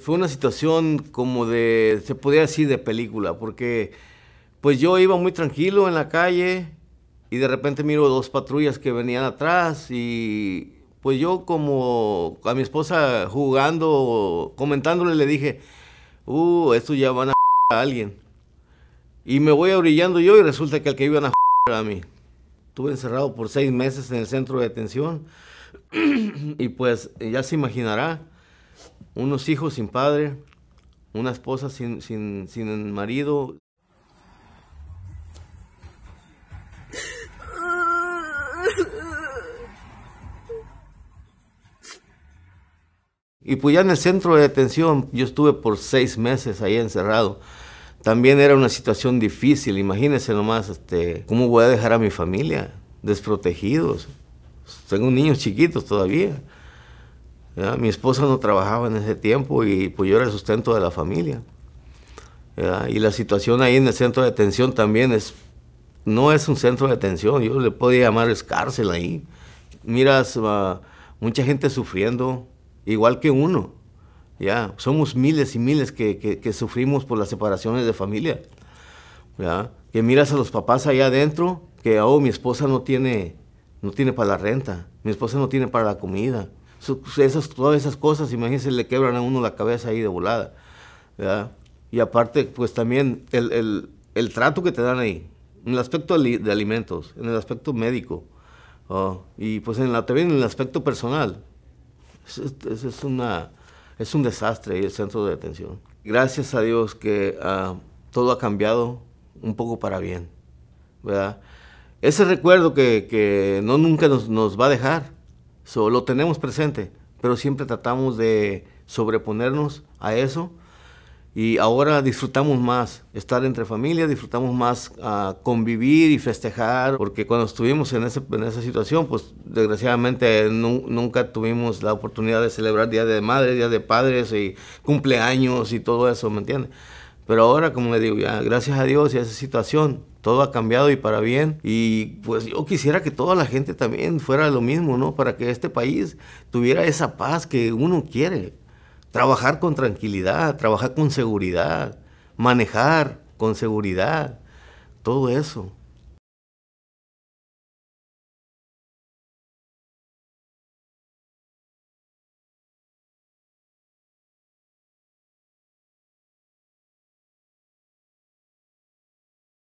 Fue una situación como de, se podía decir, de película, porque pues yo iba muy tranquilo en la calle y de repente miro dos patrullas que venían atrás y pues yo como a mi esposa jugando, comentándole, le dije, uh, esto ya van a, a alguien. Y me voy orillando yo y resulta que el que iban a a mí. Estuve encerrado por seis meses en el centro de detención y pues ya se imaginará unos hijos sin padre, una esposa sin, sin, sin marido. Y pues ya en el centro de detención yo estuve por seis meses ahí encerrado. También era una situación difícil, imagínense nomás, este, ¿cómo voy a dejar a mi familia desprotegidos? Tengo niños chiquitos todavía. Mi esposa no trabajaba en ese tiempo y pues yo era el sustento de la familia. Y la situación ahí en el centro de detención también es, no es un centro de detención, yo le podía llamar es cárcel ahí. Miras mucha gente sufriendo, igual que uno. Ya, somos miles y miles que, que, sufrimos por las separaciones de familia. ¿ya? Que miras a los papás allá adentro, que, oh, mi esposa no tiene, no tiene para la renta, mi esposa no tiene para la comida, esas, todas esas cosas, imagínense, le quebran a uno la cabeza ahí de volada. Y aparte, pues también el, trato que te dan ahí, en el aspecto de alimentos, en el aspecto médico, oh, y pues en la, también en el aspecto personal. Es, una, es un desastre el centro de atención. Gracias a Dios que ah, todo ha cambiado un poco para bien, ¿verdad? Ese recuerdo que, no nunca nos, nos va a dejar, lo tenemos presente, pero siempre tratamos de sobreponernos a eso y ahora disfrutamos más estar entre familia, disfrutamos más ah, convivir y festejar, porque cuando estuvimos en, esa situación, pues desgraciadamente nunca tuvimos la oportunidad de celebrar Día de Madre, Día de Padres y cumpleaños y todo eso, ¿me entiendes? Pero ahora, como le digo, ya gracias a Dios y a esa situación, todo ha cambiado y para bien. Y pues yo quisiera que toda la gente también fuera lo mismo, ¿no? Para que este país tuviera esa paz que uno quiere. Trabajar con tranquilidad, trabajar con seguridad, manejar con seguridad, todo eso.